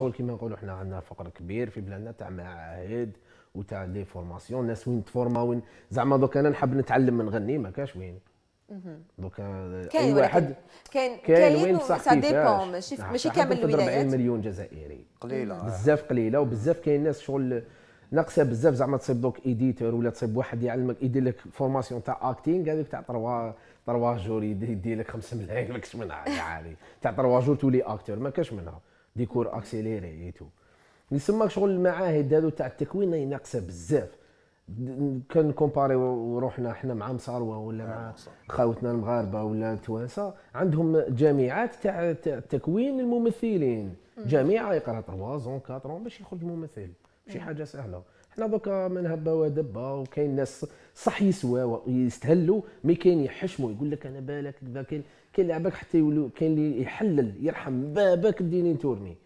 كما كيما نقولوا حنا عندنا فقر كبير في بلادنا تاع معاهد وتاع دي فورماسيون الناس وين تفورما وين زعما دوك انا نحب نتعلم نغني ما كاش وين دوك اي واحد كاين كاين وين بصح سا ديبون ماشي نعم، ماشي كامل الولايات 40 مليون جزائري قليله بزاف قليله وبزاف كاين ناس شغل ناقصه بزاف زعما تصيب دوك ايديتور ولا تصيب واحد يعلمك يدير لك فورماسيون تاع اكتينغ هذيك تاع تروا تروا جور يدير لك 5 ملايين ماكش منها يا يعني تاع تروا جور تولي اكتور ما كاش منها ديكور اكسيليري ايتو يسمى شغل المعاهد هادو تاع التكوين ناقصه بزاف كان كومباري روحنا حنا مع مصاروه ولا مع أيوة، خاوتنا المغاربه ولا التوانسه عندهم جامعات تاع تكوين الممثلين جامعه يقرا 3 زون 4 باش يخرج ممثل ماشي حاجه سهله حنا دوكا من هبه ودبه وكاين ناس صح يسوا ويستهلوا مي كاين يحشموا يقول لك انا بالك كذا كاين كاين لعبك حتى يولو كاين اللي يحلل يرحم بابك ديني تورني